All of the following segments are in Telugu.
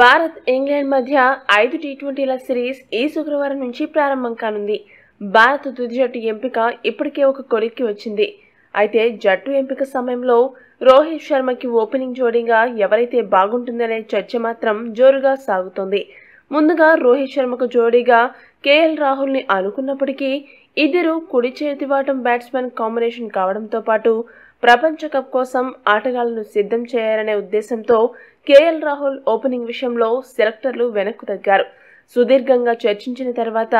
భారత్ ఇంగ్లాండ్ మధ్య ఐదు టీ ట్వంటీల సిరీస్ ఈ శుక్రవారం నుంచి ప్రారంభం కానుంది భారత్ తుది జట్టు ఎంపిక ఇప్పటికే ఒక కొలిక్కి వచ్చింది అయితే జట్టు ఎంపిక సమయంలో రోహిత్ శర్మకి ఓపెనింగ్ జోడీగా ఎవరైతే బాగుంటుందనే చర్చ మాత్రం జోరుగా సాగుతోంది ముందుగా రోహిత్ శర్మకు జోడీగా కేఎల్ రాహుల్ని అనుకున్నప్పటికీ ఇద్దరు కుడి చేతివాటం బ్యాట్స్మెన్ కాంబినేషన్ కావడంతో పాటు ప్రపంచ కప్ కోసం ఆటగాళ్లను సిద్ధం చేయాలనే ఉద్దేశంతో కేఎల్ రాహుల్ ఓపెనింగ్ విషయంలో సెలెక్టర్లు వెనక్కు తగ్గారు సుదీర్ఘంగా చర్చించిన తర్వాత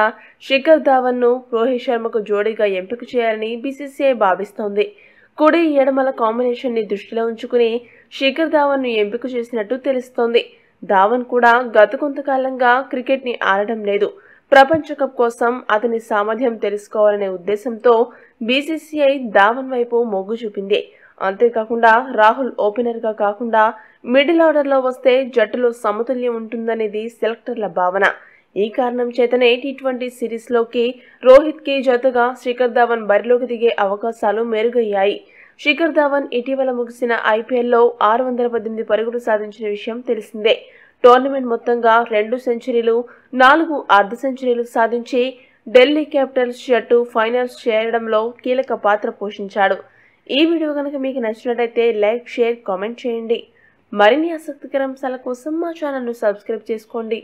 శిఖర్ ధావన్ను రోహిత్ శర్మకు జోడీగా ఎంపిక చేయాలని బీసీసీఐ భావిస్తోంది కుడి ఎడమల కాంబినేషన్ని దృష్టిలో ఉంచుకుని శిఖర్ ధావన్ను ఎంపిక చేసినట్టు తెలుస్తోంది ధావన్ కూడా గత కొంతకాలంగా క్రికెట్ని ఆడడం లేదు ప్రపంచకప్ కోసం అతని సామర్థ్యం తెలుసుకోవాలనే ఉద్దేశంతో బీసీసీఐ ధావన్ వైపు మొగ్గు చూపింది అంతేకాకుండా రాహుల్ ఓపెనర్గా కాకుండా మిడిల్ ఆర్డర్లో వస్తే జట్టులో సమతుల్యం ఉంటుందనేది సెలెక్టర్ల భావన ఈ కారణం చేతనే టీ ట్వంటీ సిరీస్లోకి రోహిత్కి జతగా శిఖర్ ధావన్ బరిలోకి దిగే అవకాశాలు మెరుగయ్యాయి శిఖర్ ధావన్ ఇటీవల ముగిసిన ఐపీఎల్లో ఆరు వందల పద్దెనిమిది పరుగులు సాధించిన విషయం తెలిసిందే టోర్నమెంట్ మొత్తంగా రెండు సెంచరీలు నాలుగు అర్ధ సెంచరీలు సాధించి ఢిల్లీ క్యాపిటల్స్ జట్టు ఫైనల్స్ చేరడంలో కీలక పాత్ర పోషించాడు ఈ వీడియో కనుక మీకు నచ్చినట్లయితే లైక్ షేర్ కామెంట్ చేయండి మరిన్ని ఆసక్తికర అంశాల కోసం మా ఛానల్ను సబ్స్క్రైబ్ చేసుకోండి